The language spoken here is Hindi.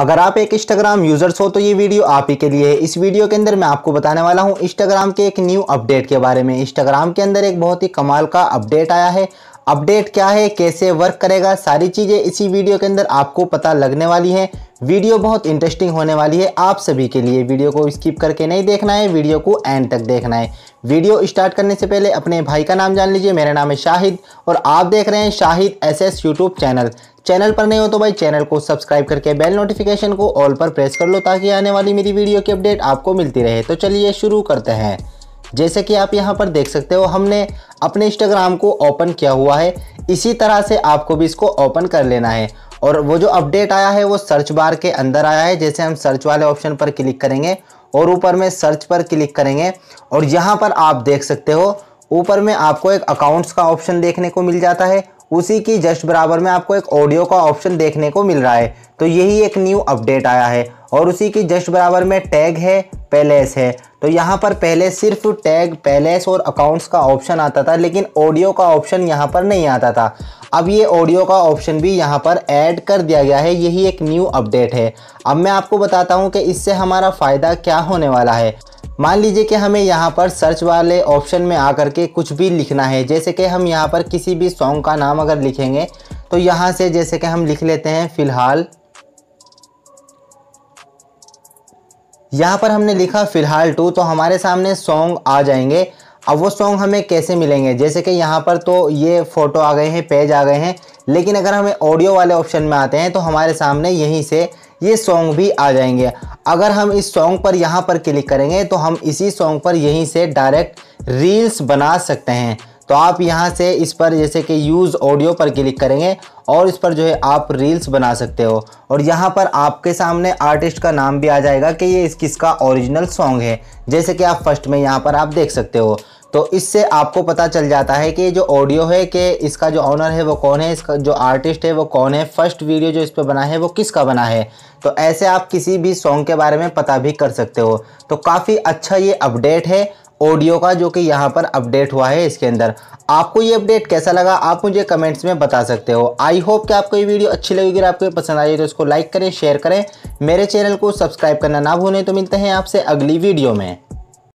अगर आप एक इंस्टाग्राम यूजर्स हो तो ये वीडियो आप ही के लिए है इस वीडियो के अंदर मैं आपको बताने वाला हूँ इंस्टाग्राम के एक न्यू अपडेट के बारे में इंस्टाग्राम के अंदर एक बहुत ही कमाल का अपडेट आया है अपडेट क्या है कैसे वर्क करेगा सारी चीज़ें इसी वीडियो के अंदर आपको पता लगने वाली हैं वीडियो बहुत इंटरेस्टिंग होने वाली है आप सभी के लिए वीडियो को स्किप करके नहीं देखना है वीडियो को एंड तक देखना है वीडियो स्टार्ट करने से पहले अपने भाई का नाम जान लीजिए मेरा नाम है शाहिद और आप देख रहे हैं Shahid S S YouTube channel channel पर नए हो तो भाई चैनल को सब्सक्राइब करके बेल नोटिफिकेशन को ऑल पर प्रेस कर लो ताकि आने वाली मेरी वीडियो की अपडेट आपको मिलती रहे तो चलिए शुरू करते हैं जैसे कि आप यहाँ पर देख सकते हो हमने अपने इंस्टाग्राम को ओपन किया हुआ है इसी तरह से आपको भी इसको ओपन कर लेना है और वो जो अपडेट आया है वो सर्च बार के अंदर आया है जैसे हम सर्च वाले ऑप्शन पर क्लिक करेंगे और ऊपर में सर्च पर क्लिक करेंगे और यहाँ पर आप देख सकते हो ऊपर में आपको एक अकाउंट्स का ऑप्शन देखने को मिल जाता है उसी की जस्ट बराबर में आपको एक ऑडियो का ऑप्शन देखने को मिल रहा है तो यही एक न्यू अपडेट आया है और उसी की जस्ट बराबर में टैग है पैलेस है तो यहाँ पर पहले सिर्फ टैग पैलेस और अकाउंट्स का ऑप्शन आता था लेकिन ऑडियो का ऑप्शन यहाँ पर नहीं आता था अब ये ऑडियो का ऑप्शन भी यहाँ पर ऐड कर दिया गया है यही एक न्यू अपडेट है अब मैं आपको बताता हूँ कि इससे हमारा फ़ायदा क्या होने वाला है मान लीजिए कि हमें यहाँ पर सर्च वाले ऑप्शन में आकर के कुछ भी लिखना है जैसे कि हम यहाँ पर किसी भी सॉन्ग का नाम अगर लिखेंगे तो यहाँ से जैसे कि हम लिख लेते हैं फ़िलहाल यहाँ पर हमने लिखा फ़िलहाल टू तो हमारे सामने सॉन्ग आ जाएंगे अब वो सॉन्ग हमें कैसे मिलेंगे जैसे कि यहाँ पर तो ये फ़ोटो आ गए हैं पेज आ गए हैं लेकिन अगर हमें ऑडियो वाले ऑप्शन में आते हैं तो हमारे सामने यहीं से ये सॉन्ग भी आ जाएंगे अगर हम इस सॉन्ग पर यहाँ पर क्लिक करेंगे तो हम इसी सॉन्ग पर यहीं से डायरेक्ट रील्स बना सकते हैं तो आप यहाँ से इस पर जैसे कि यूज़ ऑडियो पर क्लिक करेंगे और इस पर जो है आप रील्स बना सकते हो और यहाँ पर आपके सामने आर्टिस्ट का नाम भी आ जाएगा कि ये इस किसका ओरिजिनल सॉन्ग है जैसे कि आप फर्स्ट में यहाँ पर आप देख सकते हो तो इससे आपको पता चल जाता है कि जो ऑडियो है कि इसका जो ऑनर है वो कौन है इसका जो आर्टिस्ट है वो कौन है फर्स्ट वीडियो जो इस पर बना है वो किसका बना है तो ऐसे आप किसी भी सॉन्ग के बारे में पता भी कर सकते हो तो काफ़ी अच्छा ये अपडेट है ऑडियो का जो कि यहाँ पर अपडेट हुआ है इसके अंदर आपको ये अपडेट कैसा लगा आप मुझे कमेंट्स में बता सकते हो आई होप कि आपको ये वीडियो अच्छी लगेगी अगर आपको पसंद आई तो इसको लाइक करें शेयर करें मेरे चैनल को सब्सक्राइब करना ना भूलें तो मिलते हैं आपसे अगली वीडियो में